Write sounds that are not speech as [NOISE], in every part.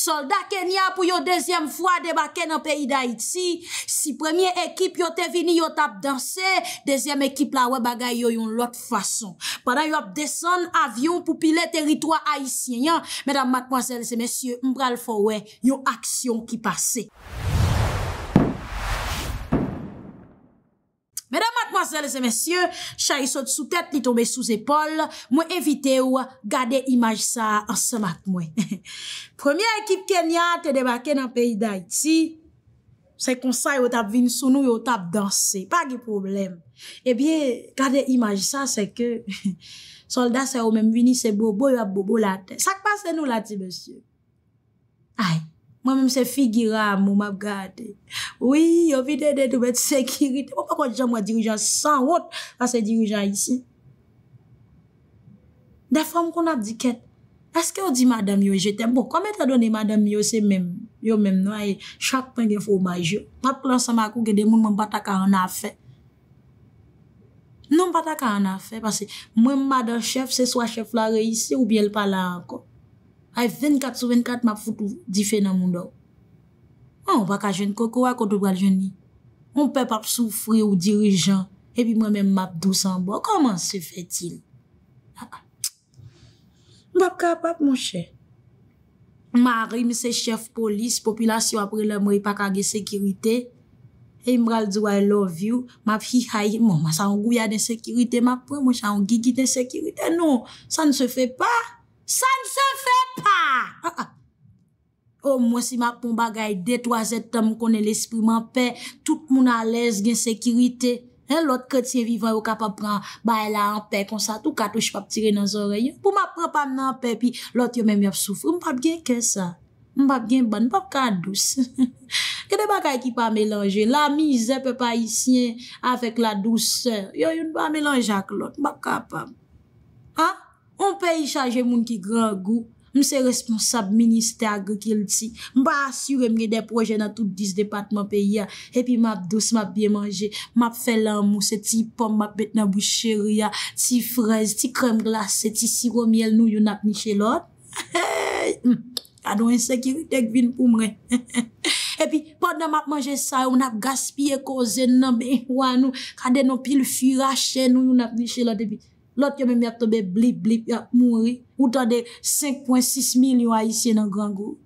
Soldat Kenya pou yo dezyem fwa debake nan peyi d'Haïti, si premye ekip yo te vini yo tap danse, dezyem ekip la we bagay yo yon lot fwa son. Padan yo ap desen avyon pou pile teritwa Haitien yan, medan madmoazel se mesye Mbral Fowe, yon aksyon ki pase. Ansel se men sye, chayi sot sou tèt li tombe sou zépol, mwen evite ou gade imaj sa ansem ak mwen. [LAUGHS] Premier ekip Kenya te debake nan peyi d'Aiti, se konsay yo tap vin sou nou yo tap danse, pa ge problem. Ebyen, eh gade imaj sa se ke [LAUGHS] soldat se ou men vinise bobo yo ap bobo la ten. Sak pa se nou la ti, men sye? Ay! Mwen mwen se figira moun mwen ap gade. Oui, yo vide de dobet sekiriti. Mwen pa konjja mwen dirijan san wot pa se dirijan isi. Da fwa mwen kon ap diket. Aske yo di madame yo, jete mbon. Kome ta doni madame yo se menm? Yo menm nou ay chakpen gen fomaj yo. Mwen plonsa mwen akou gede moun mwen bataka an afe. Non bataka an afe. Mwen mwen madame chef se swa chef la re isi ou bi el pala anko. Ay ven kat sou ven kat map foute ou dife nan moun do. Ou baka jen koko wakot ou bral jen ni. Ou pep ap soufri ou dirijan. Epi mwen men map dousan bo. Koman se fetil? Mbap ah, ka ap ah. ap monshe. Ma arime se chef polis, populasyon apre le mwen ipakage sekirite. E mbral diwa I love you. Map hi hayi. Mwen sa an gou ya den sekirite map. Mwen sa an gigi den sekirite. Non, sa ne se fe pa. Sa n se fe pa! Ha ah, ha! O oh, mwen si m ap pou m bagay detwazet tam m konen l esprim an pe, tout moun alèz gen sekirite. L ot kotiye vivan ou kap ap pran baye la an pe kon sa tout katouj pap tire nan zorey. Pou m ap pran pam nan an pe pi l ot yo mèm yap soufre. M pap gen ke sa? M pap gen ban, m pap ka dous. [LAUGHS] Kete bagay ki pa melanje? La mizè pe pa isyen afek la dousen. Yo yon ba melanje ak l ot, m pap kapam. Ha? Ha? On pe yi chaje moun ki gran gou, mse responsab minister agrikel ti. Mba asyure mre de proje nan tout dis depatman pe ya. E pi map dos map bien manje, map felan mous, eti pom map bet nan boucher ya, eti frez, eti krem glas, eti siro miel nou yon ap ni chelot. Adon en sekiritek vin pou mre. E pi, pod nan map manje sa, yon ap gaspye kozen nan be yon anou, kade nan pil fira chen nou yon ap ni chelot epi. lot yo mèm yak tobe blip blip yak mounri, ou tan de 5.6 mil yo a isye nan grangou.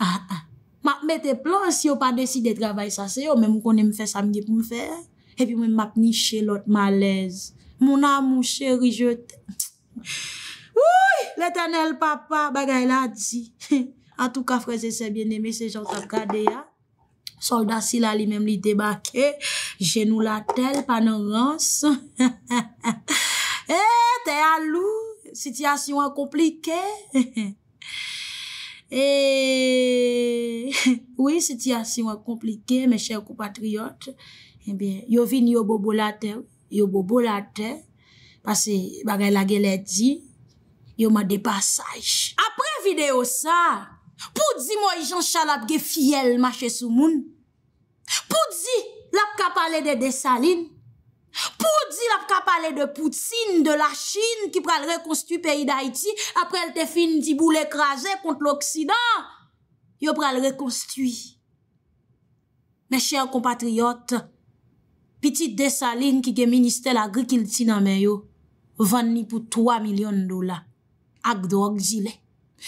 A, ah, ah. a. Mak mè te plan si yo pa desi de travay sa se, yo mèm konèm fè samge pou mè fè, epi mèm mak ni chè lot malez. Moun am mou chè rije te. Woui! Le tenel papa bagay la di. [LAUGHS] A tou ka freze se bien eme se jout ap gade ya. Solda sila li mèm li te bakè, jenou la tel panorans. Ha, ha, ha. E, eh, te alou, sityasyon wak komplike. [LAUGHS] Eh, [LAUGHS] oui, sityasyon wak komplike, me chèw kou patriyot. Eh yo vin yo bobo la te, yo bobo la te. Pase bagay la gelè di, yo ma depasaj. Apre videyo sa, pou di mwen i jan chalap ge fiyel mache sou moun? Pou di lap kapalè de desaline? Pou di la pka pale de Poutine, de la Chine, ki pral rekonstuit peyi d'Haïti, apre el te fin di bou l'ekraze kont l'Oksidan, yo pral rekonstuit. Men chèr kompatriot, pitit desaline ki gen Ministè l'agri kilti nan men yo, vanni pou 3 milyon dola, ak drog jile.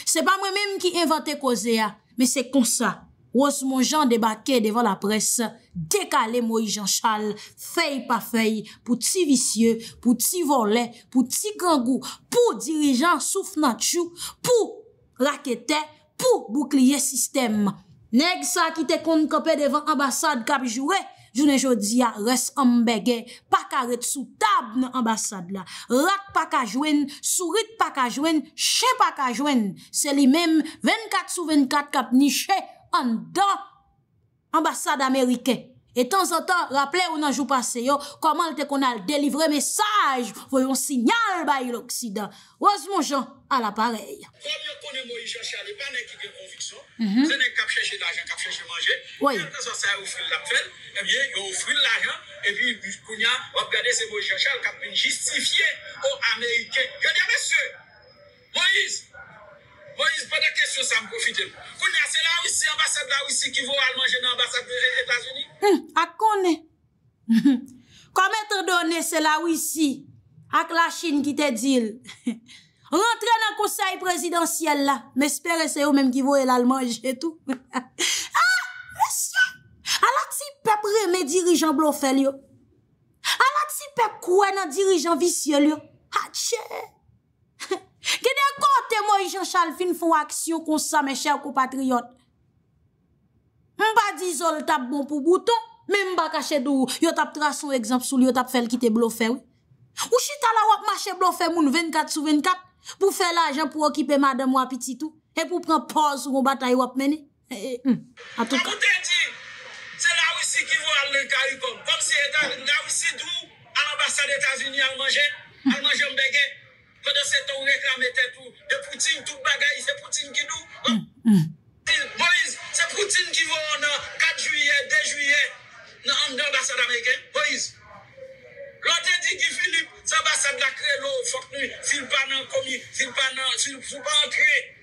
Se pa mwen mèm ki inventè koze ya, men se konsa. wos moun jan debake devan la pres, dekale mou i jan chal, fey pa fey, pou ti visye, pou ti vole, pou ti gangou, pou dirijan souf natchou, pou rakete, pou boukliye sistem. Neg sa ki te kon kope devan ambasade kap jwè, jounen jodi ya res ambege, pakaret sou tab nan ambasade la. Rak pa kajwen, sourit pa kajwen, chè pa kajwen, se li mem 24 sou 24 kap ni chè, an dan ambassade américaine. Et de temps en temps, rappelez ou nan jour passé yo, comment te qu'on a délivré message, voyons signal par l'Occident. Heureusement, Jean, à l'appareil. Comme yo connaît Moïse Jean Charles, pas n'est qui conviction, c'est n'est cap chercher l'argent, cap chercher manger. Oui. Quand ça ça offrir la eh bien, yo offrir l'argent et puis a regardez ce Moïse Jean Charles qui a justifié aux Américains. Regardez monsieur. Moïse Mo yis pa de kesyon sa m koufitil. Kounyan, se la wisi ambasade [LAUGHS] la wisi ki vou almanje nan ambasade de l'Etats-Unis? Ak konen. Kom etre donen se la wisi ak la chine ki te dil. Rentren nan konsay prezidentiyel la. M espere se ou menm ki vou el almanje tout. Ha! Monsi! Alak si pep reme dirijan blofelyo. Alak si pep kwenan dirijan visyelyo. Ha ah, chè! Gede akote mwen yon chalfin foun aksyon konsa mwen chèw kou patriyot. Mwen ba dizol tap bon pou bouton, men mwen ba kache dou yon tap tra sou egzamp sou yon tap fel kite blofè wè. Ou chita la wap mache blofè moun 24 sou 24 pou fè l'ajan pou okipe madame wap iti tou e pou pren pause wou batay wap mène. Eh, eh, hmm. A tout kan. A bouten di, se la wisi ki vou al nè karikon. Kom si etan la wisi dou al ambasade etasini al manje, al manje mbege, C'est ce temps, tout. De Poutine, tout bagaille, c'est Poutine qui nous. Mm, mm. Moïse, c'est Poutine qui va en 4 euh, juillet, 2 juillet, dans l'ambassade américaine. Moïse. L'autre dit que Philippe, c'est l'ambassade de la créé faut que nous, faut pas dans le commis, il pas dans, faut pas entrer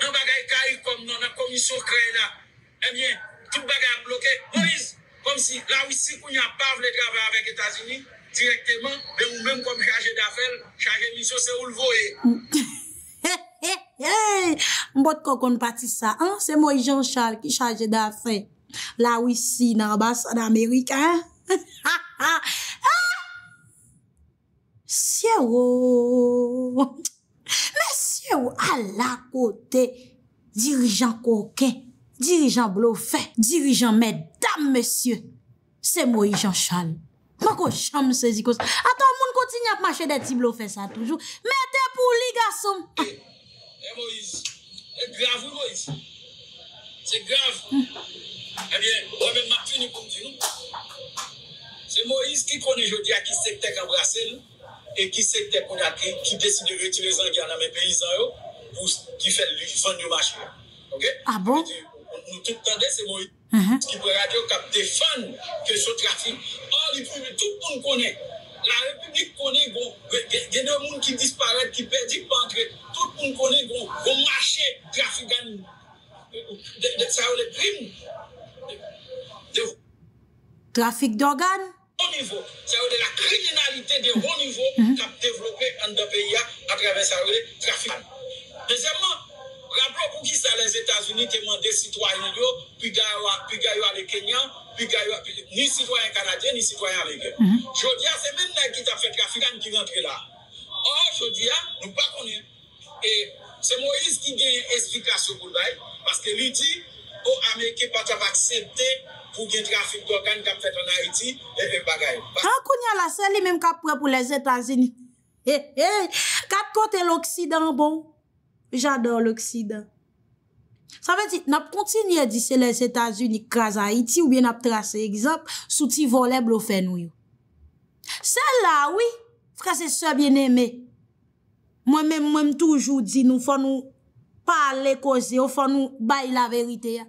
dans bagaille comme dans la commission Eh bien, tout le est bloqué. Moïse, comme si la Russie, qu'on n'y a pas voulu travailler avec les États-Unis. Direktyman, de ou men kom chaje da fel, chaje misyo se ou l voye. [LAUGHS] Mbot kokon pati sa, se mwen Jean Charles ki chaje da fel. La wisi nan basan Amerika. Siero, mwen siero a la kote, dirijan koken, dirijan blofe, dirijan medam, mwen sio, se mwen Jean Charles. Mwen kou chanm se zikos. Ata ou moun koti nye ap mache de tiblo fe sa toujou. Mwen te pou li gasom. E eh, eh, Moise, e eh, gravou Moise. Se gravou. E bien, mwen mwen mapini koum ti nou. Se Moise ki koni jodi a ki sekte k ambrase nou. E ki sekte kouni a ki desi de reti le zan gyan nan men peyizan yo. Ou ki fè li fan yo mache yo. Ok? A ah bon? E di, nou toun kande se Moise. Ki pou radyo kap de fan ke sou trafi. tout le monde connaît. La République connaît, il y a des qui disparaissent, qui perdent, qui entrent. Tout le monde connaît, bon, marché euh, euh, trafic d'organes de, ça, primes. Trafic d'organes? niveau, c'est la criminalité de haut niveau mhm. qui a développé en deux pays à travers le trafic. Deuxièmement, rappelons-vous qui ça les États-Unis demandent des citoyens, puis d'ailleurs, puis d'ailleurs les Kenyans ni sitwayen kanadyen, ni sitwayen rege. Chodiya, mhm. se men nan ki tap fè trafikan ki rentre oh, la. Or chodiya, nou pa konye. E, se Moise ki gen yon esplikasyon pou l'ay, paske li di, ou Amerike patap aksepte pou gen trafikan kan kap fè ton Haiti, e bagay. Kan konye la sè, li men kap pwè pou les Etats-Unis. E, eh, e, eh, kap kote l'Oksidan, bon. J'ador l'Oksidan. Sa ve di, nap kontinye di se le Etasunik krasa iti ou biye nap trase egzop, souti voleble ou fenou yo. Se la, oui, frases se bieneme, mwen mwen mwen mwen toujou di nou fwa nou pale koze, ou fwa nou bay la verite ya.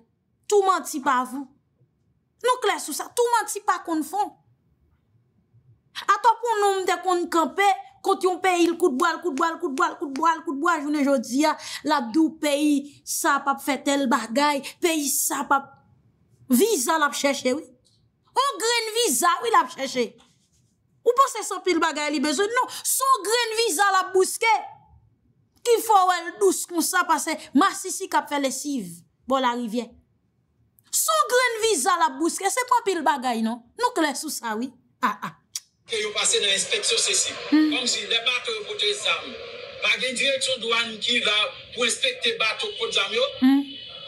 Tou manti pa voun. Nou klesou sa, tou manti pa kon fon. Ata pou nou mde kon kante, Kont yon peyi l koutboal, koutboal, koutboal, koutboal, koutboal, jounen jodi ya, la dou peyi sa pap fete l bagay, peyi sa pap viza la pcheche, oui. O gren viza, oui, la pcheche. Ou pou se so pil bagay li bezou, non. So gren viza la pbouske, ki fò wè l dous koun sa pase, masisi kap fè lesiv, bol la rivye. So gren viza la pbouske, se pa pil bagay, non. Nou kre sou sa, oui, ha, ah, ah. ha. et vous passez dans l'inspection ceci. Hmm. Comme si les bateaux pour les armes. pas une direction douane qui va pour inspecter les bateaux pour des amis,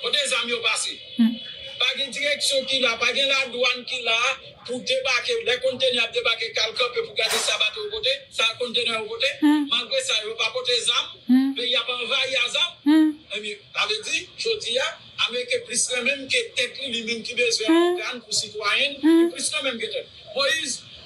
pour hmm. des amis passées. Hmm. Par une direction qui va, par la douane qui là pour débarquer, les conteneurs débarquer quelqu'un pour garder sa bateau au côté, sa conteneur au côté. Malgré ça, ils ne pas porter des armes, mais il n'y a pas envahi à armes. Mais, ça eh veut dit, je dis, avec plus que même que tekli li menm ki bezwen mm. pour kan, mm. plis nan menm ke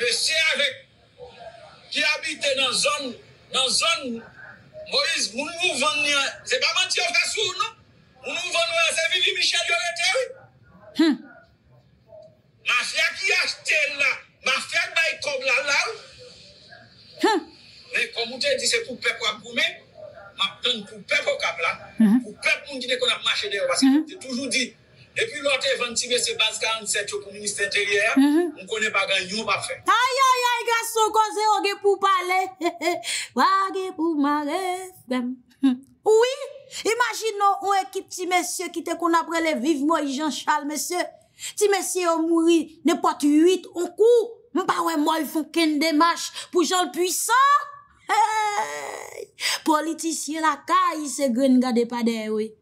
monsieur avec qui habite dans zone dans zone Moïse nous nous vendons c'est pas mentir on fait sourd non nous nous vendons c'est Vivi Michel qui aurait été hum. mafia qui achète là mafia qui comme là là hum. mais comme vous avez dit c'est pour peuple quoi boumer m'a pour peuple quoi là hum. pour peuple on est qu'on a marché d'ailleurs parce que j'ai toujours dit E pi lote efantive se baska anset yo pou mwist enteryer, mkone mhm. bagan yon pa fe. Ayayayay, grasso goze, [LAUGHS] wage pou pale, wage pou male, fem. [LAUGHS] Ouwi, imagino, on ekip ti mesye ki te kon aprele vivemoy Jean-Charles mesye. Ti mesye yo mwiri, ne pati yuit, on kou. Mpawen mwoy foken demache pou jol pwisa. [LAUGHS] Hei, politisye la ka, yise gwen gade pa dewe.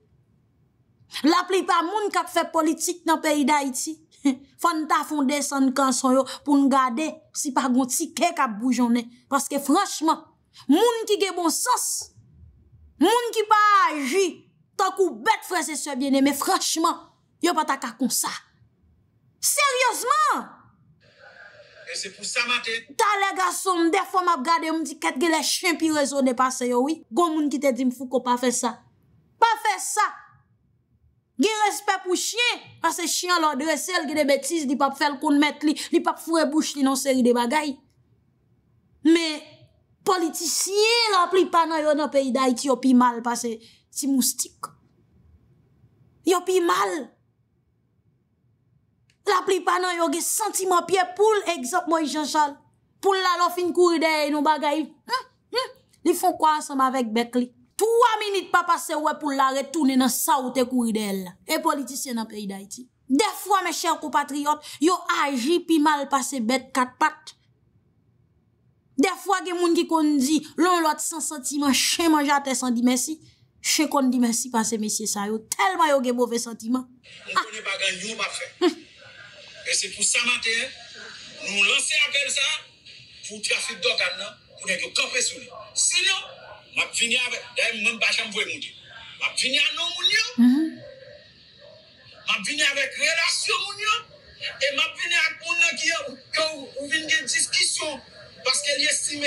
La plipa moun kap fe politik nan peyi da iti, [LAUGHS] fan ta fonde san kan son yo pou nou gade si pa goun tike kap boujonen. Paske franchman, moun ki ge bon sos, moun ki pa aji, ta kou bet frese se biene, me franchman, yo pa ta kakon sa. Seryozman! E se pou sa mate? Ta le gaso mde fom ap gade mdiket ge le chen pi rezone pa se yo, oui? Gon moun ki te dim fou ko pa fe sa. Pa fe sa! Ge respe pou chye, a se chyan la dresel, ge de betis, di pap fel kon met li, di pap fure bouch li nan seri de bagay. Me, politisye, la pli panan yo nan peyday, ti yo pi mal, pa se ti moustik. Yo pi mal. La pli panan yo, ge senti manpye, pou l'exemple moi janshal, pou l'alof in kouridey, nou bagay, li fon kwa ansem avek bek li. 3 minute pa pase we pou la retoune nan sa ou te kouri de el. E politisyen nan peyi da iti. Defwa me chèr ko patriot, yo aji pi mal pase bet kat pat. Defwa gen moun ki kondi, loun lot san sentimen, chè man jate san di mesi, chè kondi mesi pan se mesi sa yo, telman yo gen bove sentimen. On konen bagan yon ma fe. E se pou sa mater, nou lansè apèl sa, pou trafik dotan nan, pou nèk yo kapè souli. Senyon! ma fini avec même pas jamais pouvoir monter ma fini à non mon ma fini avec relation mon et ma fini avec mon qui on vient une discussion parce qu'elle estime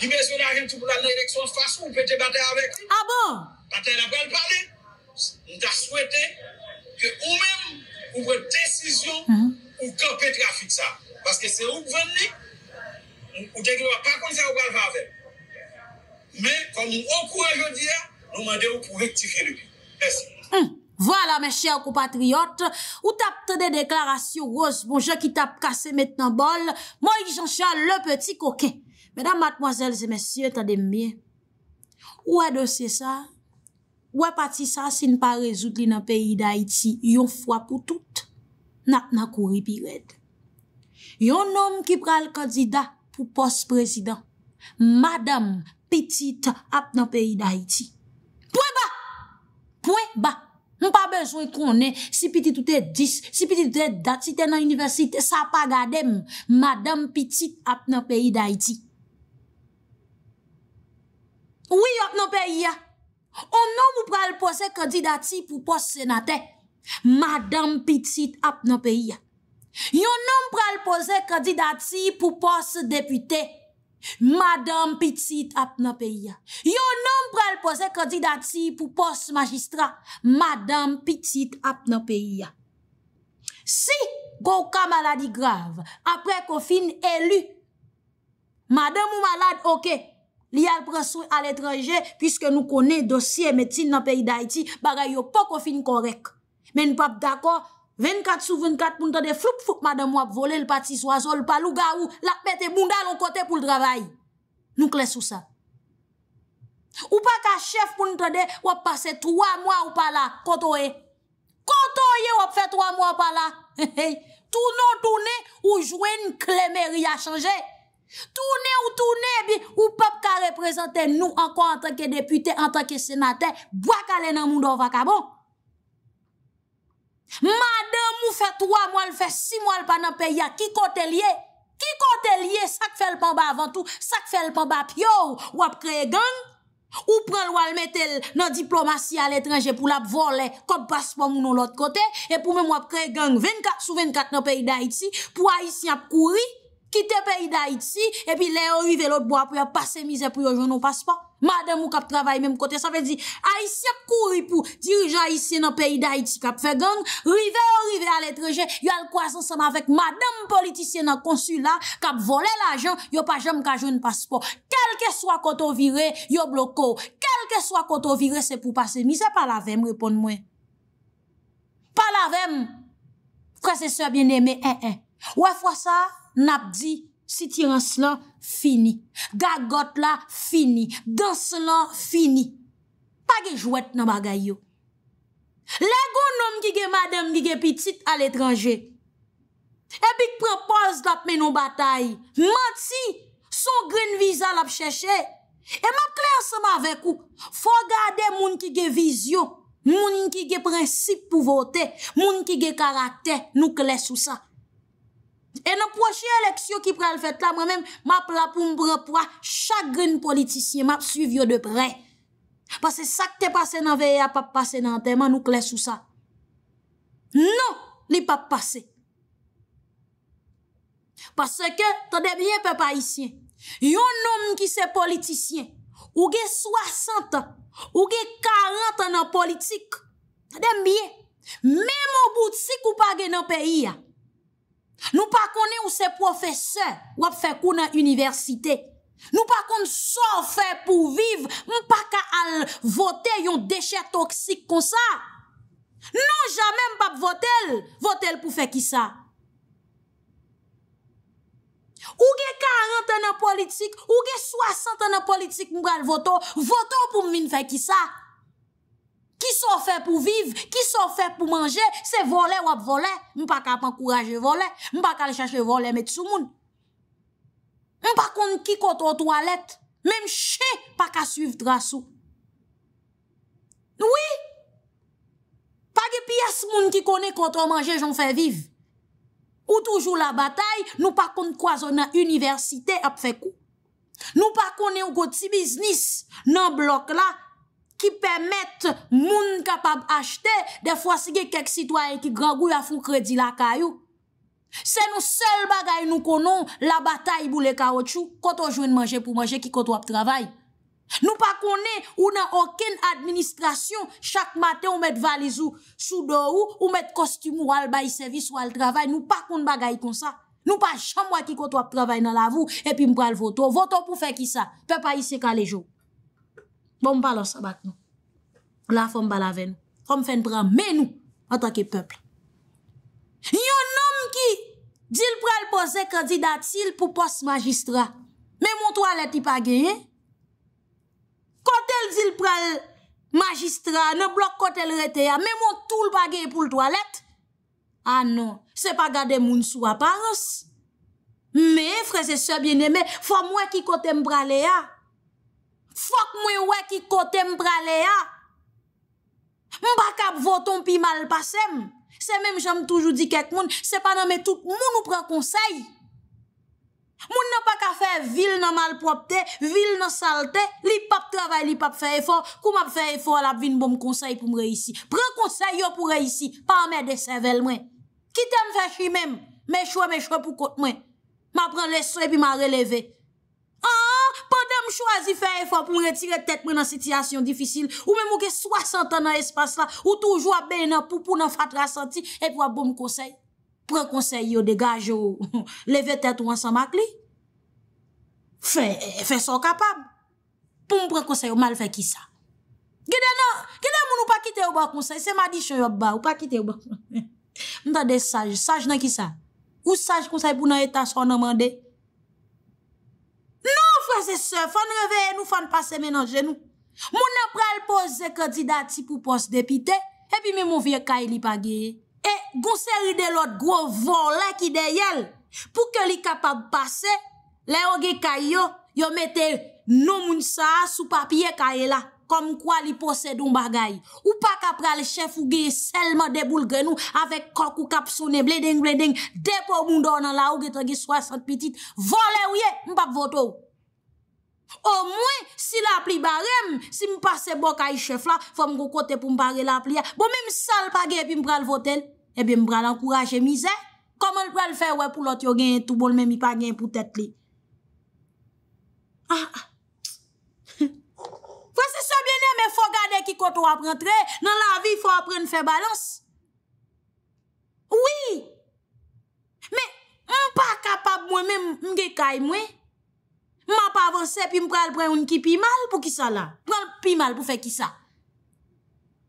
il besoin d'argent tout pour la élection face où peut débattre avec ah bon bataille après elle parler on t'a souhaité que ou même ou une décision mm-hmm. ou camper trafic ça parce que c'est où vous venez ou va pas comme ça ou pas avec Men, kon moun okwa yo diya, nou mwade ou pou vek tike lupi. Mwen si moun. Vwala men chè okou patriyot, ou tapte de deklarasyon rose, mwen jè ki tap kase met nan bol, mwen jen chan le peti koke. Mwen dam matmwazèl zè men sye, tade mwen. Ouè dosè sa, ouè pati sa sin pa rezout li nan peyi da iti, yon fwa pou tout, nak nan kou ripi red. Yon nom ki pral kandida pou pos prezident, madame, Petit ap nan peyi da iti. Pwen ba! Pwen ba! Mwen pa benjwen konen si petit ou te dis, si petit ou te dati te nan universite, sa pa gade mwen. Madame Petit ap nan peyi da iti. Ou yon ap nan peyi ya? On nou mwen pral pose kandidati pou pos senate. Madame Petit ap nan peyi ya. Yon nou mwen pral pose kandidati pou pos depute. Mwen peyi ya. Madame Petit ap nan peyi ya. Yo nanm prel pose kredidati pou pos magistra. Madame Petit ap nan peyi ya. Si kou ka maladi grav, apre kou fin elu, madame ou maladi oke, li al prel sou al etranje, pwiske nou kone dosye metin nan peyi da iti, bara yo pa kou fin korek. Men pap dako, 24 sou 24 moun tade floup floup madame wap vole l pati swazo l palou ga ou l akmete bunda l an kote pou l travay. Nou kles ou sa. Ou pa ka chef moun tade wap pase 3 mwa ou pala koto e. Koto e wap fè 3 mwa ou pala. Toun ou [LAUGHS] toun e ou jwen klemeri a chanje. Toun ou toun e bi ou pap ka represente nou anko an tanke depute, an tanke senate, bwa kale nan moun do vakabo. Mada mou fe 3 mou al fe 6 mou al pa nan pe ya Ki kote liye? Ki kote liye sak fe l pa ba avantou Sak fe l pa ba pi yo Wap kre gen Ou pren l wal metel nan diplomasy al etranje Pou la ap vole Kote paspon moun an lot kote E pou men wap kre gen 24 sou 24 nan pe yi da iti Pou a yi si ap kouri Kite pe yi da iti E pi le orive lot bo ap yi ap pase mize Pou yo joun nou paspon Madèm ou kap travay mèm kote, sa vè di, a isè kou ripou, dirijan a isè nan peyi da iti, kap fè gang, rive ou rive alètre jè, yo al kwa san san avèk, madèm politisyen nan konsulat, kap vole l'ajan, yo pa jèm kajou n'paspo. Kelke swa koto vire, yo bloko. Kelke swa koto vire, se pou pase mi, se palavem, repon mwen. Palavem! Prese sè bienemè, eh eh. Ouè fwa sa, nap di. Siti ranslan, fini. Gagot la, fini. Ganslan, fini. Pa gejwet nan bagay yo. Le go nom ki ge madem ki ge pitit al etranje. E bik prepos la pme nou batay. Mati, son green visa la pcheche. E man kler seman vek ou. Fogade moun ki ge vizyo. Moun ki ge prinsip pou vote. Moun ki ge karakter nou kler sou sa. E nan poche eleksyon ki prel fèt la, mwen mèm map la pou mbrepwa, chak gen politisyen map suiv yo de pre. Pase sak te pase nan veye a pap pase nan ten, man nou kles ou sa. Non li pap pase. Pase ke, ta dem liye pe paisyen. Yon nom ki se politisyen, ouge 60, ouge 40 nan politik, ta dem liye. Mèm ou bout si koupage nan peyi ya, Nou pa konen ou se profese wap fe kou nan universite. Nou pa konen so fe pou viv, mwen pa ka al vote yon deche toksik kon sa. Non jame m pap vote l, vote l pou fe ki sa. Ou ge 40 an an politik, ou ge 60 an an politik mwen al vote, vote ou pou mwen fe ki sa. Ki so fè pou viv, ki so fè pou manje, se vole wap vole. Mou pa ka ap ankouraje vole, mou pa ka le chache vole met sou moun. Mou pa kon ki kontor toalet, mèm che pa ka suiv drasou. Oui! Pa ge pi as moun ki koni kontor manje joun fè viv. Ou toujou la batay, mou pa kon kwa zonan universite ap fè kou. Mou pa kon yo go ti biznis nan blok la, ki pèmèt moun kapab achte de fwa sige kek sitwayen ki gran gou ya foun kredi la kayou. Se nou sel bagay nou konon la batay bou le kaotchou, koto joun manje pou manje ki koto ap travay. Nou pa konen, ou nan oken administrasyon, chak mate ou met valizou sou do ou, ou met kostymo ou al bayi sevis ou al travay, nou pa kon bagay kon sa. Nou pa chamwa ki koto ap travay nan la vou, epi mpral voto. Voto pou fe ki sa? Pe pa yise ka lejou. Bon palos abak nou. La fom balaven. Fom fen pran menou an tak e pepl. Yon nom ki dil pral pose kredidat sil pou pos magistra. Men moun toalet i pageye. Kot el dil pral magistra, ne blok kot el rete ya, men moun tout l pageye pou l toalet. Anon, ah, se pa gade moun sou aparos. Me, freze se biene, me, fom mwen ki kote mprale ya. Fok mwen wè ki kote m pralè ya. M bak ap voton pi mal pasèm. Se mèm jèm toujou di kek moun, se pa nan mè tout moun ou prè konsey. Moun nan pa ka fè vil nan malpropte, vil nan salte, li pap travè, li pap fè efor, kou m ap fè efor la bin bom konsey pou m reysi. Prè konsey yo pou reysi, pa mè de sevel mwen. Kitè m fè chi mèm, mè chwe mè chwe pou kote mwen. Ma pran lè sèy pi m a relevé. Oh, an an, pa de m chwazi fè e fa pou m retire tèt mè nan sityasyon difisil, ou mè mouke soasantan nan espas la, bon [LAUGHS] ou toujwa bè nan pou pou nan fat la santi, e pou a bou m konsey. Pre konsey yo degaj yo, leve tèt ou an san mak li. Fè, fè son kapab. Pou m pre konsey yo mal fè ki sa. Gede nan, gede moun ou pa kite ou ba konsey, se ma di choy ob ba, ou pa kite ou ba. M ta de saj, saj nan ki sa. Ou saj konsey pou nan etasyon nan mande. Kwa se se, fane reveye nou, fane pase menan genou. Moun ap pral pose kandidati pou pose depite, epi mwen moun vie kaye li pageye. E, gonseri de lot gro von la ki deyel, pou ke li kapab pase, le oge kaye yo, yo metel nou moun saa sou papye kaye la, kom kwa li pose don bagay. Ou pa kap pral chef ou ge selman deboul genou, avek kok ou kapsone bleding bleding, depo moun donan la ou geto ge swasant petit, von le ou ye, mbap voto ou. Ou mwen, si la pli barem, si mwen pase bok a i chef la, fò mwen go kote pou mware la pli a. Bo mwen mwen sal pa gen, epi mwen pral votel, epi eh mwen pral ankouraj e mizè. Koman mwen pral fè wè pou lot yo gen, tout bol mwen mwen pa gen pou tèt li. Fò se sobyenè, mwen fò gade ki koto ap rentre, nan la vi fò ap ren fè balans. Ouwi, mwen pa kapab mwen mwen mge kay mwen. Ma pa avanse, pi mpral pren un ki pi mal pou ki sa lan. Pren pi mal pou fe ki sa.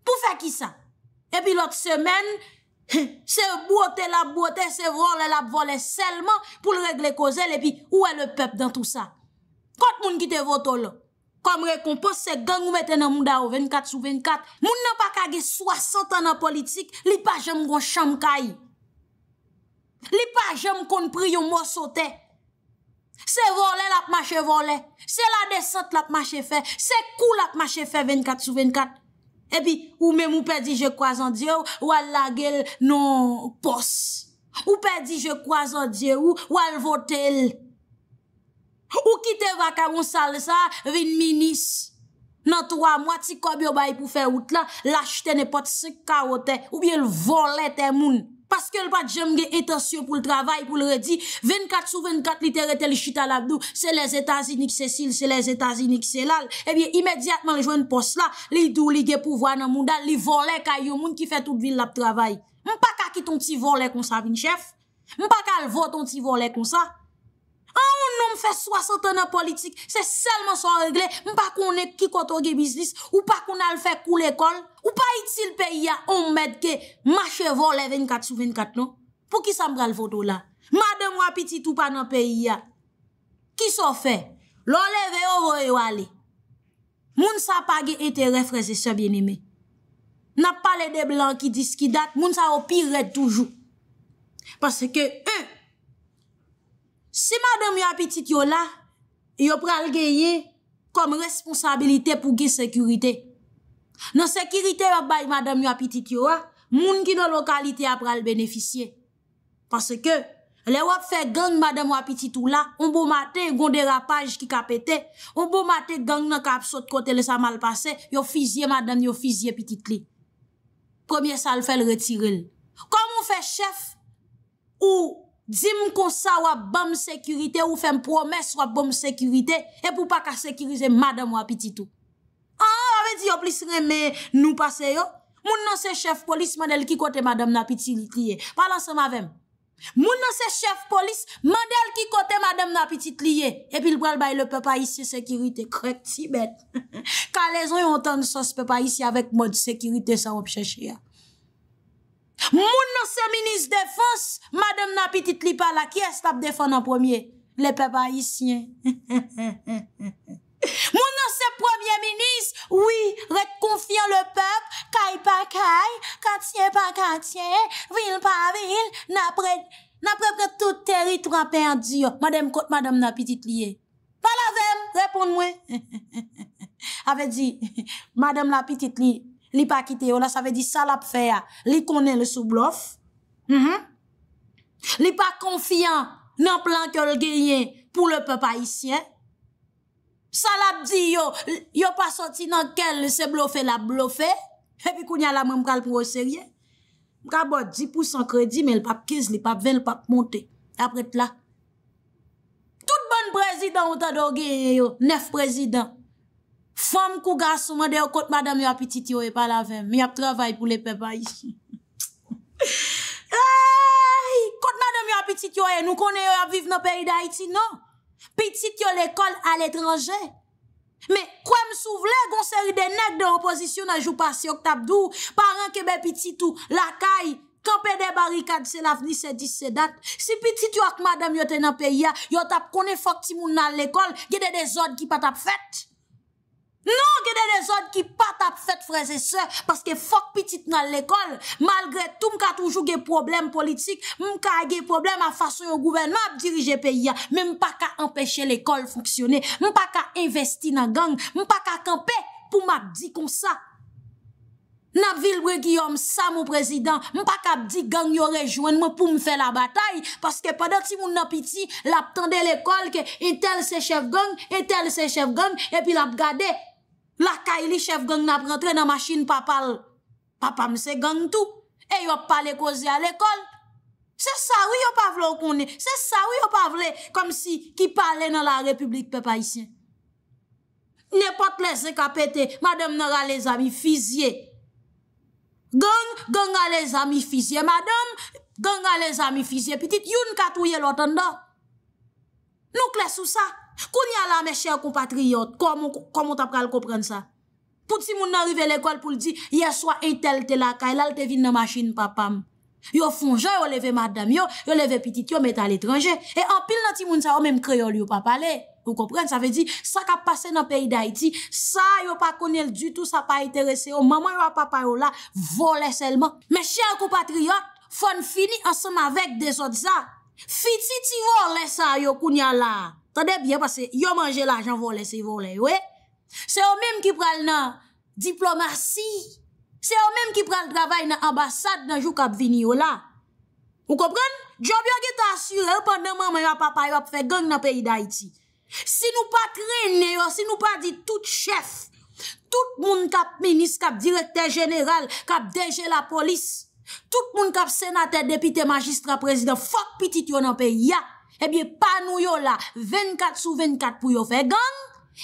Pou fe ki sa. E pi lot semen, [LAUGHS] se bote la bote, se vol la la, vole selman pou le regle ko zel, e pi ou e le pep dan tout sa. Kote moun ki te voto lan, kam rekompo se gang ou mette nan mou da ou 24 sou 24, moun nan pa kage 60 anan politik, li pa jem kon chanm kaje. Li pa jem kon priyon mou sotey. Se vole la ap mache vole, se la desante la ap mache fe, se kou la ap mache fe 24 sou 24. E bi ou mèm ou pe di je kwa zan die ou, ou al la gel non pos. Ou pe di je kwa zan die ou, ou al vote el. Ou kite vaka moun sal sa, vin minis. Nan tou wa mwati kobyo bayi pou fe out la, la chtene pot se kaote, ou bi el vole temoun. Paske l pat jem ge etasyon pou l travay, pou l redi, 24 sou 24 litere tel chita l ap do, se le zetazinik se sil, se le zetazinik se lal, e eh biye imediatman jwen pos la, li do li ge pou vwa nan moun dal, li volè kaya yon moun ki fè tout vil la p travay. Mpa kakit ton ti volè kon sa vin chèf? Mpa kal vot ton ti volè kon sa? A ou nou m fè 60 nan politik, se selman son regle, m pa konè ki koto ge bizlis, ou pa konè al fè koule kol, ou pa iti l peyi ya, ou m mèd ke, ma chevo le 24 sou 24 nou, pou ki sa m bral vodo la. Ma dem wapiti tou pa nan peyi ya. Ki son fè? Lole ve yo vwe yo ale. Moun sa pa ge ete refreze se bien eme. Na pale de blan ki dis ki dat, moun sa opiret toujou. Pase ke, e, Si madame yo apetit yo la, yo pral geye kom responsabilite pou gey sekurite. Nan sekirite wap bay madame yo apetit yo la, moun ki nan lokalite ap pral beneficye. Pase ke, le wap fe gang madame yo apetit yo la, on bo mate yon derapaj ki kapete, on bo mate gang nan kap sot kote le sa malpase, yo fizye madame yo fizye apetit li. Premier sal fel retirel. Komon fe chef ou Dzi m kon sa wap bam sekurite ou fem promes wap bam sekurite ep ou pa ka sekurize madam wapititou. An an wame di yo plis reme nou pase yo. Moun nan se chef polis man del ki kote madam wapitit liye. Palan se ma vem. Moun nan se chef polis man del ki kote madam wapitit liye. Epi lpon albay le pepa isye sekurite krek ti bet. [LAUGHS] Ka le zon yon tan sos pepa isye avek mod sekurite sa wap cheshe ya. Moun nou se minis defons, madame napitit li pala ki est ap defon an pwemye, le pep ayisyen. Moun nou se pwemye minis, wii, rekonfyan le pep, kay pa kay, kantyen pa kantyen, vil pa vil, naprepre tout terit wapen di yo, madame kot madame napitit liye. Palavem, repoun mwen, [LAUGHS] ave di, madame napitit liye. li pa kite yo, la sa ve di salap feya, li konen le sou blof, mhm. li pa konfiyan nan plan kyo lgeyen pou le pe pa isyen, salap di yo, yo pa soti nan kel se blofe la blofe, epi kounya la mwen mkal pou o seryen, mkabot 10% kredi, men lpap 15, lpap 20, lpap monte, e apret la. Tout bon prezident ou ta doge yo, nef prezident, Fom kou gasouman deyo kote madame yo apitit yo e palavem. Mi ap travay pou le pepa ishi. Kote madame yo apitit yo e nou konen yo apviv nan peri da iti nou. Pitit yo l'ekol al etranje. Me kwen m sou vle gonseri de nek de oposisyon a jou pasi ok tabdou. Paran kebe pitit ou lakay. Kope de barikad se laf ni se dis se dat. Si pitit yo ak madame yo tenan peri ya, yo tap konen fok ti moun nan l'ekol. Gede de zon ki pa tap fèt. Nou gede de zon ki pat ap fet freze se, paske fok pitit nan l'ekol, malgre tou m ka toujou ge problem politik, m ka ge problem a fason yo gouvenman ap dirije pe ya, men m pa ka empeshe l'ekol foksyone, m pa ka investi nan gang, m pa ka kampe pou m ap di kon sa. Nap vilwe Giyom sa, mou prezident, m pa ka ap di gang yo rejoenman pou m fe la batay, paske padat si moun ap iti, lap tende l'ekol ke etel se chef gang, etel se chef gang, epi lap gadey, La kaili chef gang na prentre nan masjin pa pal. Papa mse gang tou. E yo pale koze al ekol. Se sa ou yo pa vle ou konen. Se sa ou yo pa vle. Kom si ki pale nan la republik pepa isye. Nepote les e ka pete. Madame nan a le zami fizye. Gang, gang a le zami fizye. Madame, gang a le zami fizye. Petite, yon ka touye loten do. Nou kles ou sa. Kouni ala mè chèr kou patriyot, kou moun tap pral koupren sa. Pout si moun nanrive l'ekol pou l'di, ye swa etel te lakay, lal te vin nan machin papam. Yo fonjè, yo leve madam yo, yo leve pitit yo, met al etranje. E anpil nan ti moun sa, yo mèm kriol yo papale. Kou koupren, sa ve di, sa ka pase nan peyi da iti, sa yo pa kounel du tout, sa pa itere se yo, maman yo a papay yo la, vole selman. Mè chèr kou patriyot, fon fini ansem avèk de sot sa. Fiti ti vole sa yo kouni ala. Sadebyen pase, yo manje la ajan vole se vole, we? Se yo menm ki pral na diplomatsi. Se yo menm ki pral travay na ambasad na jou kap vini yo la. Ou kopren? Job yo ki ta asyre, ou pan deman mwen ya papay wap fe gang na peyi da iti. Si nou pa krene yo, si nou pa di tout chef, tout moun kap menis, kap direkte general, kap deje la polis, tout moun kap senate, depite, magistra, prezident, fok pitit yo nan peyi ya. E bi panou yo la, 24 sou 24 pou yo fe gang,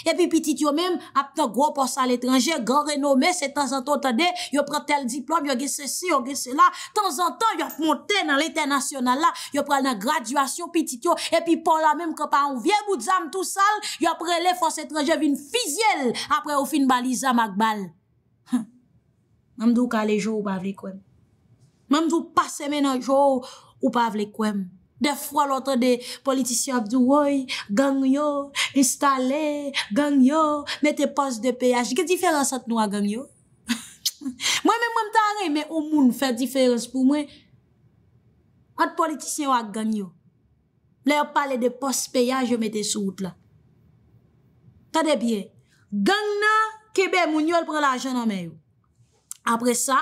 e pi pitityo men ap te gro pos al etranje, gran renome, se tan zan ton tade, yo pre tel diplob, yo ge se si, yo ge se la, tan zan ton yo f monten nan l'internasyonal la, yo pre nan graduasyon pitityo, e pi pon la menm kwa pa an vie, bout zanm tou sal, yo pre le fos etranje vin fizyel, apre ou fin baliza magbal. Mamdou ka le jow ou pa vle kwem. Mamdou pa semen an jow ou pa vle kwem. Defwa lotre de politisyen ap di woy, gang yo, installe, gang yo, mette pos de peyaj. Ge diferans at nou a gang yo? Mwen [LAUGHS] men mwen ta re, men ou moun fè diferans pou mwen. At politisyen wak gang yo. Le yo pale de pos peyaj yo mette sou wote la. Tade bie, gang na kebe moun yo el pre la jen ame yo. Apre sa,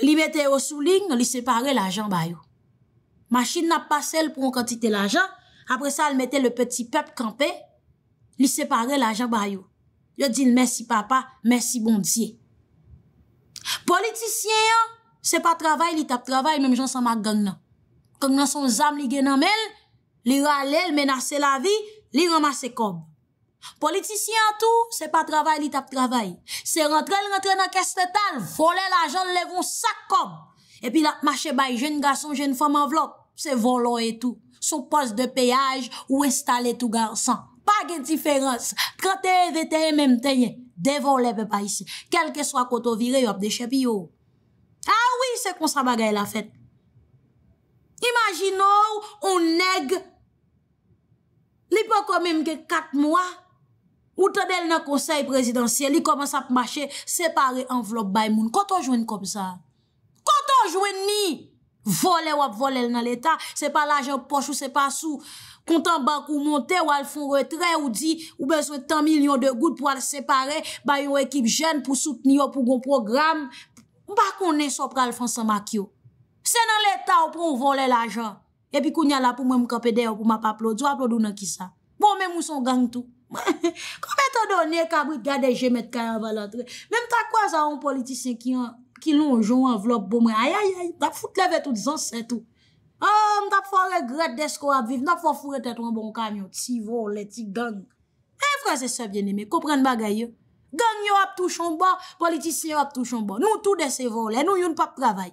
Li mette yo sou ling, li separe la jan bayou. Mashi nan pa sel pou an kantite la jan, apre sa li mette le peti pep kampe, li separe la jan bayou. Yo di l mersi papa, mersi bondye. Politisyen yo, se pa travay li tap travay, mèm jan san mag gang nan. Kon nan son zam li genan mel, li ralel menase la vi, li ramase kom. Politisyen tou, se pa travay li tap travay. Se rentren rentren nan keste tal, vole la jan levon sak kom. Epi la mache bay jen gason, jen fom avlop, se volon etou. Sou pos de peyaj ou instale tou garson. Pa gen diferans, krateye veteye menm tenye, devon lepe bay se, kelke swa koto vire yo ap de chepi yo. A wii se kon sa bagay la fet. Imagino ou neg, li po komem ke kak mwa, Ou tade l na konsey prezidansye, li koman sa p mache, separe envelop bay moun. Koto jwen kom sa? Koto jwen ni? Vole wap vole l nan l eta, se pa l ajan pochou, se pa sou. Kontan bank ou monte, ou al fon retre ou di, ou bezwe tan milyon de gout pou al separe, bay yo ekip jen pou soutni yo pou gon program. Mpa konen so pra al fon sa makyo. Se nan l eta ou pou on vole l ajan. E pi kounye la pou mwen mkapede yo pou map aplodou, aplodou nan ki sa. Bon mwen mwen son gang tou. Mwen mwen ta kwa zan pou politisyen ki loun joun avlop pou mwen. Ayayay, ta foute leve tout zan setou. Oh, mwen ta fwa regret desko ap viv, na fwa fwo rete ton bon kamyon. Ti vorele, ti gang. Mwen fwa zesef jeneme, koupren bagay yo. Gang yo ap tou chanba, politisyen yo ap tou chanba. Nou tou dese vorele, nou yon pap travay.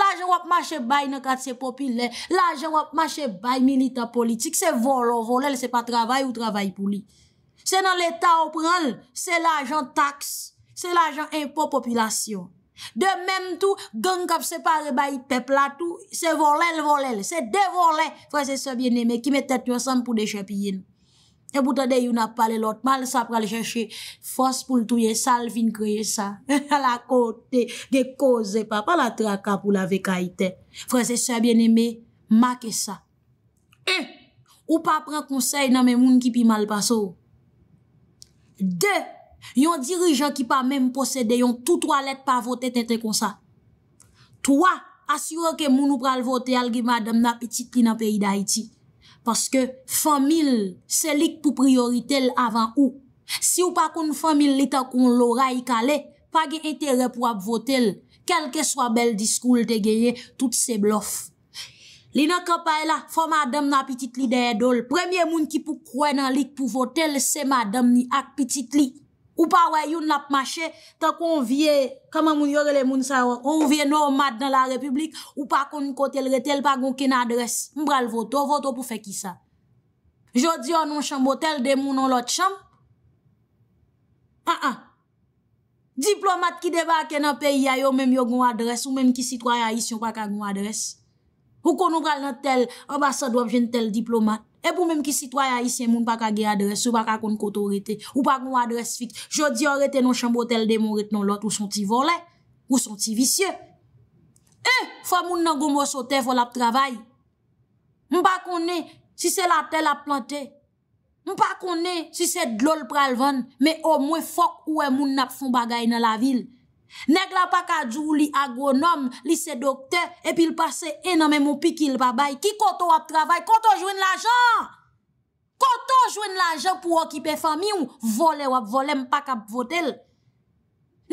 La jan wap mache bay nan kat se popile, la jan wap mache bay milita politik, se volo, volel, se pa travay ou travay pou li. Se nan l'Etat ou pral, se la jan taks, se la jan impo popilasyon. De mem tou, gankop se pare bay pepla tou, se volel, volel, se devole, fwese se biene me, ki me tet nou asan pou deche piyin. E bouta de yon ap pale lot, mal sa pral cheshe fos pou l touye sal fin kreye sa. [LAUGHS] La kote, ge koze pa, pa la traka pou la vekaiten. Fransese, sa bieneme, ma ke sa. E, eh, ou pa pran konsey nan men moun ki pi mal paso. De, yon dirijan ki pa men posede, yon toutou alet pa vote ten te konsa. Toa, asyre ke moun ou pral vote alge madam na petit li nan peyi da iti. Paske fomil se lik pou prioritel avan ou. Si ou pa kon fomil li ta kon lora yi kale, pa ge ete repwap votel. Kelke swa bel diskoul te geye, tout se blof. Li nan kapay e la, fomadam nan pitit li deyedol. Premye moun ki pou kwen nan lik pou votel se madam ni ak pitit li. Ou pa wè yon lap mache ta konvye, kama moun yore le moun sa yon, konvye nomad nan la republik, ou pa kon kontel re tel pa goun ken adres. Mbral voto, voto pou fe ki sa. Jodi yon non chanbo tel demoun nan lot chan. An an. Diplomat ki debake nan peyi a yon menm yo goun adres ou menm ki sitwa ya isyon kwa ka goun adres. Ou kon nou bral nan tel ambasadwap jen tel diplomat. E pou menm ki sitwa ya isye moun pa ka ge adres ou pa ka kon koto rete ou pa kon adres fik, jodi an rete nan chanbo tel de moun rete nan lot ou son ti vole, ou son ti visye. E, fwa moun nan gom wosote vol ap travay, moun pa kon ne si se la tel ap plante, moun pa kon ne si se dlol pralvan, me o mwen fok ou e moun nap fon bagay nan la vil. Neg la pa ka djou li agronom, li se dokte, epi li pase enanmen moun pikil pa bay. Ki koto wap travay, koto jwen la jan. Koto jwen la jan pou wakipe fami ou, vole wap vole, mpa ka pvote l.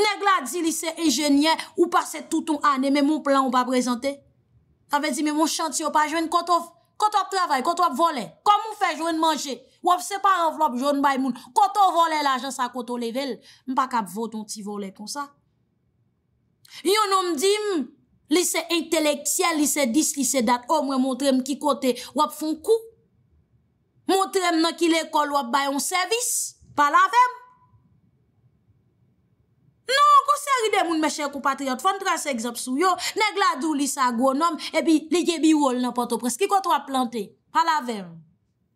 Neg la di li se enjenyen ou pase touton ane, mwen moun plan wap apresente. Kave di mwen chanti wap ajwen, koto wap travay, koto wap vole. Kom moun fe jwen manje, wap se pa avlop jwen bay moun. Koto vole la jan sa koto leve l, mpa ka pvote yon ti vole kon sa. Yon nom dim, lise inteleksyal, lise dis, lise dat, omwe oh, montrem ki kote wap fon kou. Montrem nan ki l'ekol wap bayon servis, palavem. Non, gosè ridè moun me chè kou patriot, fon transe egzapsou yo, negladou lise agonom, ebi liye bi wol nan poto pres, ki kote wap plante, palavem.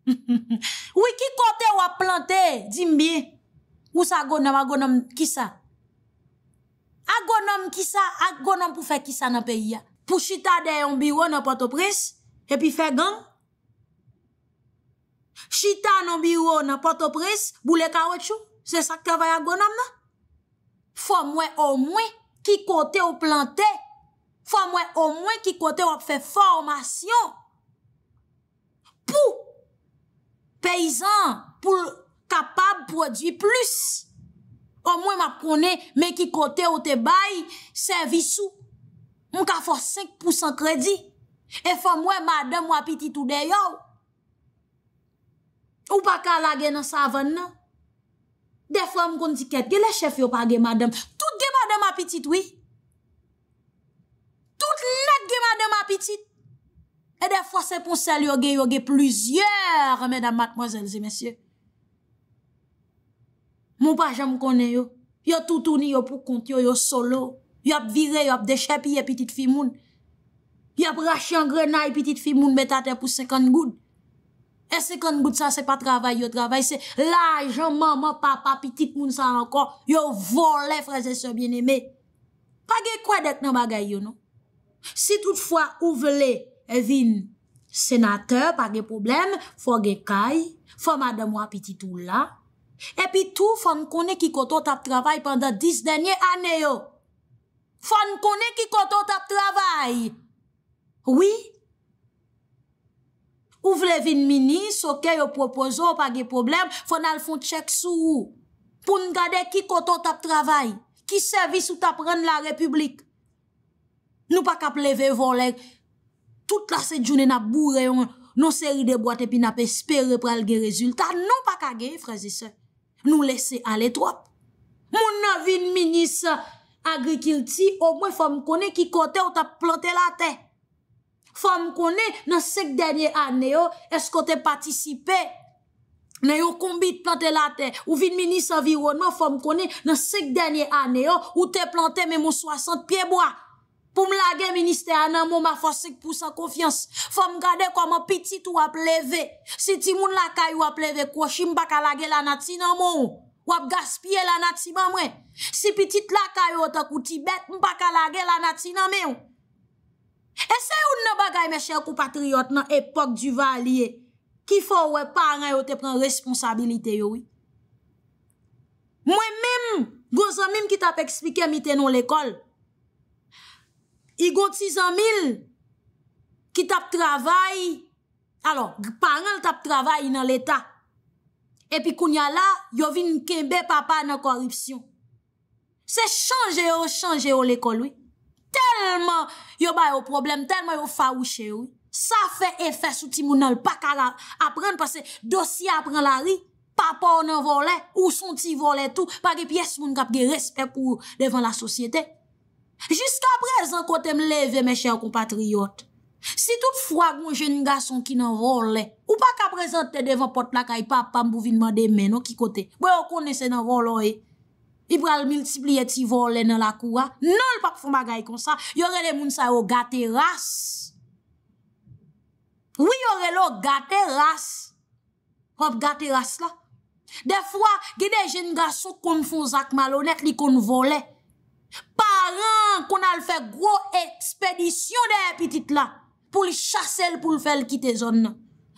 [LAUGHS] Ou ki kote wap plante, dim bi, ou sa agonom, agonom kisa. A gwa nom ki sa, a gwa nom pou fe ki sa nan peyi ya. Pou chita de yon biwo nan patopres, epi fe gang. Chita nan biwo nan patopres, bou le kawet chou, se sak te vay a gwa nom nan. Fwa mwen o mwen ki kote ou plante, fwa mwen o mwen ki kote ou ap fe formasyon. Pou peyizan pou kapab prodwi plus. Ou mwen map konen men ki kote ou te bayi servisou. Mwen ka fò 5% kredi. E fò mwen madèm wapitit ou de yo. Ou pa kalage nan savan nan. Defò mwen kon diket ge le chef yo pa ge madèm. Tout ge madèm wapitit oui. Tout lege ge madèm wapitit. E defò se ponsel yoge yoge pluziyèr mèdèm matmozèlze mèsyè. Moun pa jan mou konen yo, yo tou touni yo pou kont yo, yo solo, yo ap vire, yo ap deshepi yo pitit fi moun, yo ap rachan grenay pitit fi moun betate pou sekand goud. E sekand goud sa se pa travay yo travay se, laj, janman, man, papa, pitit moun sa ankon, yo vole freze se bien eme. Page kwa det nan bagay yo nou? Si toutfwa ouvele e vin senateur, page problem, fwa ge kay, fwa madamwa pitit ou la, Epi tou, fan kone ki koto tap travay pandan dis denye aneyo. Fan kone ki koto tap travay. Oui. Ou vle vin mini, soke yo propozo, pa ge problem, fan al fon tchek sou. Poun gade ki koto tap travay, ki servis ou tap ren la republik. Nou pa kap leve voler. Tout la se jounen ap bourre yon, non seri de boate, pi nap espere pral ge rezultat. Nan pa kage, frezi se. Nou lese alet wap. Moun nan vin minis agrikil ti, o mwen fam konen ki kote ou ta plantelate. Fam konen nan sek denye ane oh, yo, esko te patisipe. Nan yo kombi te plantelate. Ou vin minis avironman, fam konen nan sek denye ane yo, ou te plantem e moun 60 piebwa. pou m lage minister anan mou m a fosik pou sa konfians, fò m gade kwa m piti t wap leve, si ti moun lakay wap leve kwa shi m baka lage lana ti nan moun, wap gaspye lana ti man mwen, si piti t lakay wote kwa Tibet m baka lage lana ti nan mè yon. E se yon nè bagay me chè kwa patriot nan epok du valye, ki fò wè pa anayote pran responsabilite yowi. Mwen mèm, gòzò mèm ki tap ekspike mite nou l'ekol, I gonti zan mil ki tap travay, alo, paran tap travay nan l'Etat, epi kounya la, yo vin kembe papa nan korupsyon. Se chanje yo, chanje yo l'ekol we, telman yo bayo problem, telman yo fawou che we, sa fe efes ou ti moun al pakara apren, pase dosi apren la ri, papa ou nan volen, ou son ti volen tou, pa ge piyes moun kap ge respet pou devan la sosyete. Jiska prezant kote m leve me chè ou kompatriyot. Si tout fwa gwen jen n gason ki nan vòle, ou pa ka prezant te devan pot lakay pa, pa m bouvinman de men ou ki kote, wè ou konen se nan vòlo e, i pral multipli eti vòle nan la kouwa, non l pa pou fwa magay konsa, yore le moun sa yo gate ras. Ou yore lo gate ras. Hop gate ras la. Defwa gwen jen n gason kon fon zak malonek li kon vòle, Kon al fe gro ekspedisyon de epitit la, pou li chase l pou l fel kite zon nan.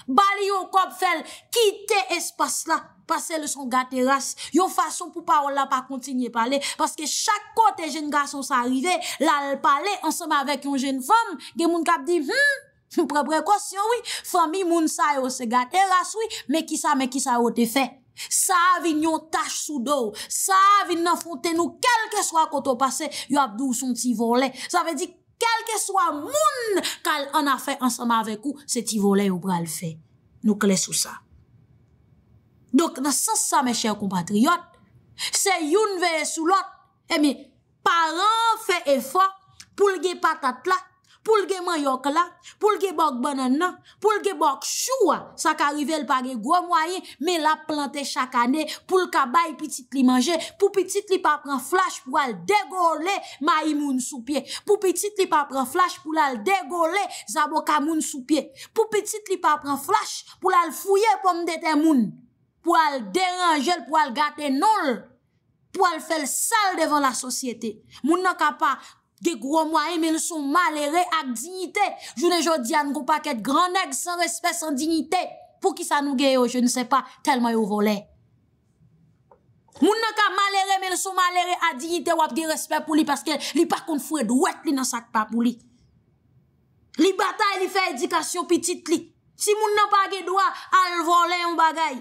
Bali yo kop fel kite espas la, pase l son gateras. Yo fason pou pa ou la pa kontinye pale, paske chakot e jen gason sa arrive, la le pale, anseme avek yon jen fom, gen moun kap di, hı, hmm, pre prekosyon, oui, fomi moun sa yo se gateras, oui, meki sa, meki sa yo te fe. Sa vin yon tache sou do, sa vin nan fonte nou, kelke swa koto pase, yo abdou sou ti volen. Sa ve di, kelke swa moun kal an a fe ansama avek ou, se ti volen yo bral fe. Nou kle sou sa. Dok nan sas sa me chèw kompatriot, se yon veye sou lot, e eh mi, paran fe efwa, poulge patat la, pou l ge man yok la, pou l ge bok banan nan, pou l ge bok chou an, sa ka rive l pa ge gwo mwayen, me la plante chak ane, pou l ka bay pitit li manje, pou pitit li pa pran flash pou al degole mayi moun sou pie, pou pitit li pa pran flash pou l al degole zaboka moun sou pie, pou pitit li pa pran flash pou l al fouye pou mdete moun, pou al deranje l pou al gate nol, pou al fel sal devan la sosyete. Moun nan ka pa Ge gwo mwa e men sou malere ak dignite. Jounen jodi an gwo pa ket gran neg san respet, san dignite. Pou ki sa nou ge yo, je nou se pa, telman yo role. Moun nan ka malere men sou malere ak dignite wap ge respet pou li paske li pak kon fwe dwet li nan sak pa pou li. Li batay li fe edikasyon pitit li. Si moun nan pa ge dwa, al volen yon bagay.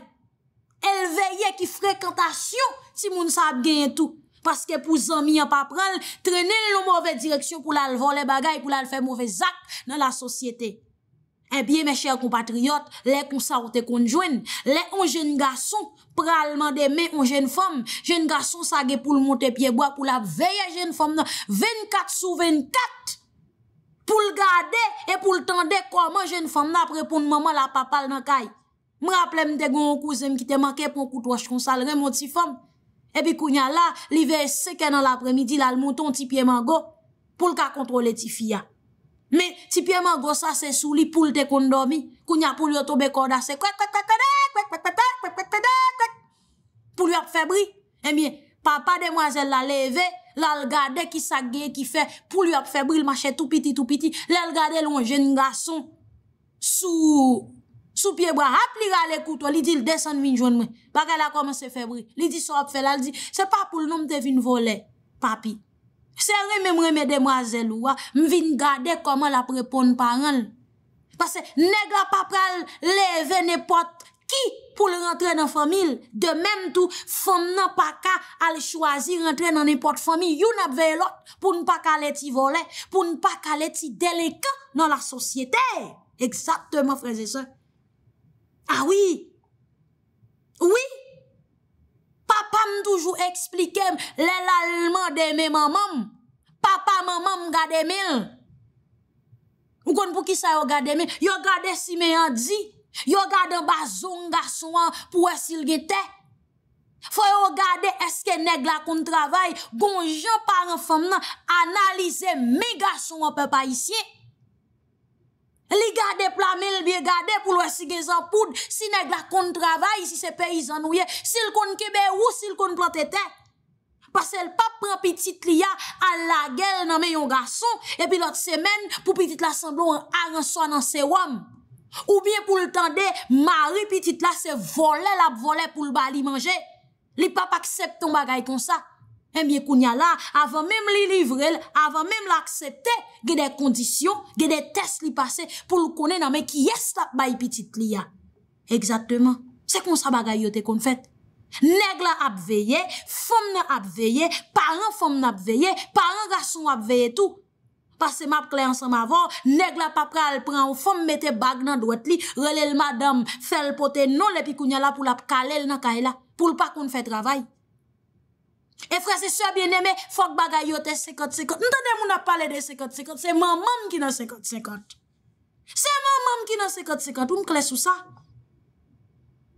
El veye ki frekantasyon si moun sa ap gen tou. paske pou zan mi ap ap pral, trenen loun mouve direksyon pou lal vol le bagay, pou lal fe mouve zak nan la sosyete. E bie me chèr kompatriot, le kon sa ou te konjwen, le on jen gason, pralman de me on jen fom, jen gason sa ge pou l montè pieboa, pou l ap veye jen fom nan, 24 sou 24, pou l gade e pou l tende, kwa man jen fom nan ap repoun maman la papal nan kay. M raple m de gon okou zem ki te manke, pou m koutouj kon salre mouti fom, Ebi kou nya la, li ve seke nan la premidi la, l mouton ti pie man go, pou l ka kontrole ti fiya. Me, ti pie man go sa se sou li pou l te kondomi. Kou nya pou l yo tobe koda se kwek kwek kwek kwek kwek kwek kwek kwek kwek kwek kwek kwek kwek kwek kwek kwek. Pou l yo ap febri, e miye, papa demwazel la leve, la l gade ki sa ge ki fe, pou l yo ap febri, l mache tou piti tou piti, la l gade lon jen gason, sou... Sou pie bra, hapli ra le koutwa, li di l de san vin joun mwen. Bakal la koman se febri. Li di so ap felal, li di, se pa pou l nom te vin vole, papi. Se reme mre me demwaze louwa, mvin gade koman la prepon paran. Pase nega papal leve nepot ki pou l rentre nan fomil. De menm tou, fon nan paka al chwazi rentre nan nepot fomil. Yon ap ve lot pou npa kale ti vole, pou npa kale ti delekan nan la sosyete. Eksapte mwen freze sa. Awi, ah wii, papa m toujou eksplikem lè lalman deme mamam, papa mamam gade mel. Ou kon pou ki sa yo gade mel, yo gade si me yon di, yo gade bazon gason an pou esil gete. Foy yo gade eske neg la koun travay, goun jopan an fam nan analize mi gason an pe pa isye. Li gade plamil bi gade pou lwesi gezapoud, si neg la kon travay, si se peyizan ou ye, si l kon kebe ou si l kon plantete. Pase l pap pran pitit li ya al la gel nan me yon gason, e pi lot semen pou pitit la semblou an aran so nan se wam. Ou bien pou l tan de, mari pitit la se vole, la vole pou l bali manje. Li pap aksepton bagay kon sa. Emiye kounyala avan mem li livrel, avan mem l'aksepte ge de kondisyon, ge de test li pase pou l'kone nan men ki yes la bayi pitit li ya. Eksatman, se kon sa bagayote kon fet? Neg la apveye, fom na apveye, paran fom na apveye, paran rason apveye tou. Pase map kli ansan mavo, neg la papra al pran ou fom mete bag nan dwet li, relel madam, fel pote non lepi kounyala pou la kalel nan kaela, pou l pa kon fet travay. E fra se sou a bien eme, fok bagay yo te sekot-sekot. N tade moun ap pale de sekot-sekot. Se moun moun ki nan sekot-sekot. Se moun moun ki nan sekot-sekot. Ou m kle sou sa?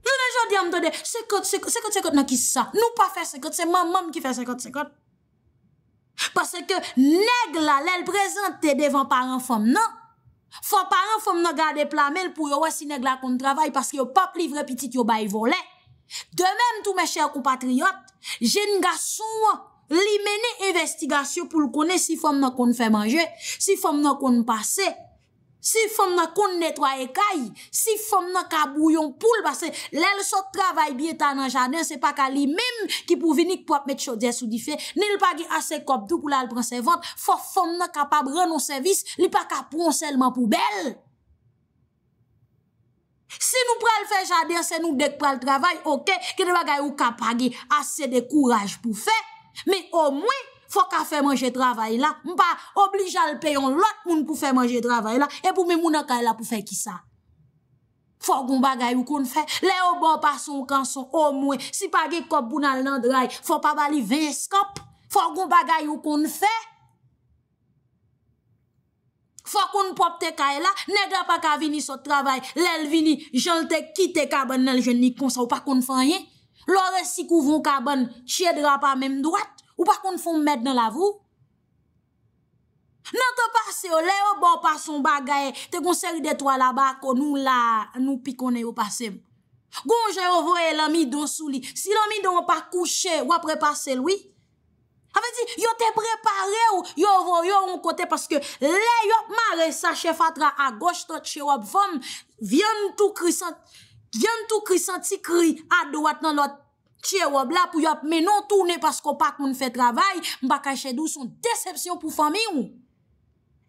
Jou nan jodi am tade, sekot-sekot nan ki sa. Nou pa fe sekot. Se moun moun ki fe sekot-sekot. Pase ke neg la lèl prezante te devan paran fom nan. Fon paran fom nan gade plamèl pou yo wè si neg la koun travay paske yo pap livre pitit yo bay volè. De mèm tou mè chèr kou patriot, Jen nga sou, li mene investigasyon pou l konen si fom nan kon fè manje, si fom nan kon pase, si fom nan kon netwaye kay, si fom nan ka bouyon poule. Basè, lèl sot travay biye tan nan janen, se pa ka li mèm ki pou vinik pou ap met chodye sou di fè, nèl pa ki asè kop tou pou lal pransè vant, fò fom nan kapab ren nou servis, li pa ka pronsèlman pou bel. Si nou prel fe jade, se nou dek prel travay, okey, ki te bagay ou kapage ase de kouraj pou fe. Me o mwen, fok a fe manje travay la, mpa oblijal peyon lot moun pou fe manje travay la, e pou mwen moun a ka la pou fe ki sa. Fok mwen bagay ou kon fe, le o bon pa son kan son, o mwen, si page kop bunal nan dray, fok pa bali veyes kop, fok mwen bagay ou kon fe. Fwa kon pop te kaela, nedra pa ka vini sot travay, lel vini, jol te kite kaban nel jenikonsa ou pa kon fanyen. Lore si kou von kaban, chiedra pa menm drat, ou pa kon fon med nan la vou. Nante pase yo, le yo bo pa son bagaye, te konseri detwa la bako, nou la, nou pikone yo pase. Gon jè yo vwe lami don sou li, si lami don pa kouche, wapre pase lwi. A ve di, yo te prepare ou yo vo yo ou eh m kote paske le yo mare sa che fatra a goche to tche wap fom, vyen tou krisan ti kri a dwat nan lot tche wap la pou yo menon toune paske ou pak moun fe travay, m baka chedou son decepsyon pou fami ou.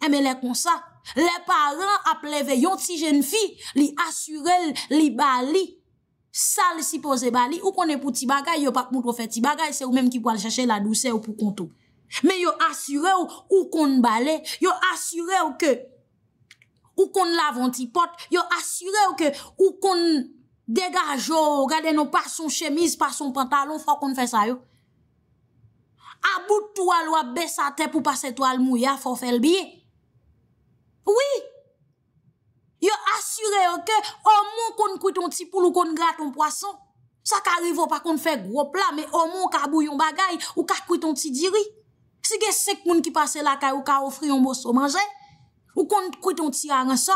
Eme le konsa, le paran ap leve yon ti jen fi li asure li bali, Sal si pose bali, ou konen pou ti bagay, yo pak moun pou fè ti bagay, se ou menm ki pou al chache la douse ou pou kontou. Men yo asyre ou, ou konen bale, yo asyre ou ke, ou konen lavan ti pot, yo asyre ou ke, ou konen degajo, gade nou pa son chemise, pa son pantalon, fò konen fè sa yo. A bout tou al wap bè sa te pou pase tou al mou ya, fò fè l biye. Oui! ke ou moun kon kuiton ti poul ou kon graton poason. Sa ka rivo pa kon fe gropla, me ou moun ka bouyon bagay ou ka kuiton ti diri. Si gen sek moun ki pase la ka ou ka ofri yon boso manje, ou kon kuiton ti angan sa,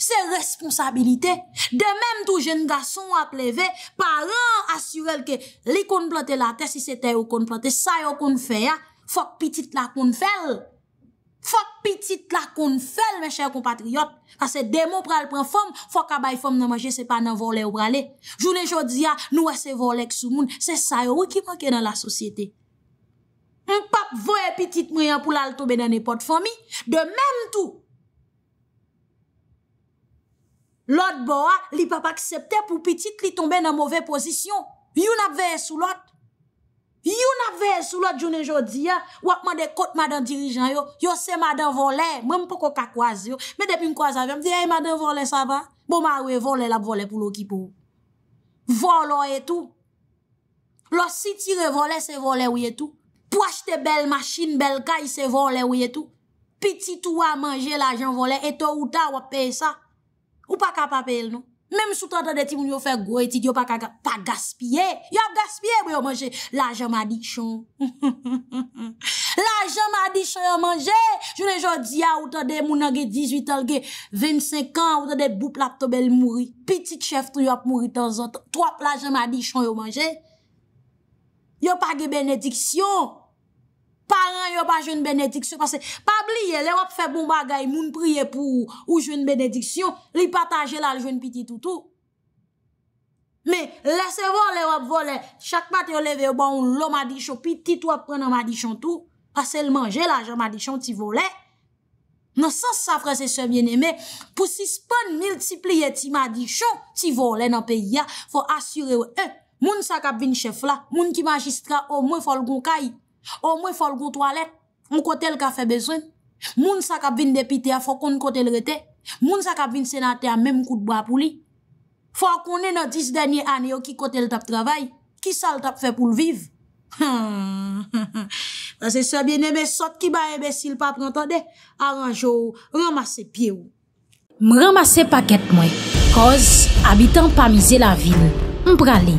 se responsabilite. De menm tou jen da son a pleve, paran asyrel ke li kon blote la te, si se te ou kon blote sa yo kon fe ya, fok pitit la kon fel. Fòk pitit la kon fèl, mè chèy kompatriot, kase demo pral pran fòm, fòk abay fòm nan majè sepan nan vòle ou bralè. Jounè jòdia, nou wè se vòle k sou moun, se sa yò wè ki manke nan la sosyete. Mpap vòye pitit mriyan pou lal tobe nan epot fòmi, de mèm tou. Lot bo a, li pap akseptè pou pitit li tombe nan mowè posisyon. Yon ap vèye sou lot. You na ve sou la djounen jodi ya, wakman de kote madan dirijan yo, yo se madan vole, mwen mpoko kakwaze yo, me depin kwa zavem, diye madan vole sa ba, bo ma we vole la bole pou lo kipou. Volo etou, lo si tire vole se vole ou etou, po achte bel machin bel kay se vole ou etou, pi ti tou a manje la jen vole etou ou ta wap pe sa, ou pa kap apel nou? Mem sou ta de ti moun yo fe goye tit, yo pa gaspye. Yo gaspye moun yo manje la jamadik chon. La [LAUGHS] jamadik chon yo manje. Jounen jodi ya ou ta de moun ange 18 alge, 25 an ou ta de bouplap tobel mouri. Petit chef tou yo ap mouri tan zot. To ap la jamadik chon yo manje. Yo pa ge benedik chon. Paran yo pa jwen benediksyon, pa se, pa bliye, le wap fe bon bagay, moun priye pou ou jwen benediksyon, li patan jelal jwen piti toutou. Me, lese vo le wap vole, chak mat yo leve yo ba ou lomadishon, piti tou ap pren nomadishon toutou, pa se l manje la jomadishon ti vole. Non san se sa frese se vye neme, pou si spon multipliye ti madishon, ti vole nan peyi ya, fo asyre we, e, eh, moun sa kap vin chef la, moun ki magistra, o mwen fol gon kayi, [LAUGHS] Ou mwen fol kou toalet, mwen kote l kafe bezwen Moun sa kap vin depite a fokoun kote l rete Moun sa kap vin senate a men mwen koute bwa pou li Fokoun e nan dis denye ane yo ki kote l tap travay Ki sa l tap fe pou l viv Haan, haan, haan Pase sa bin ebe sot ki ba ebesil pa prantande Aranjou, ramase pye ou M ramase paket mwen Koz, abitan pa mize la vil Mprale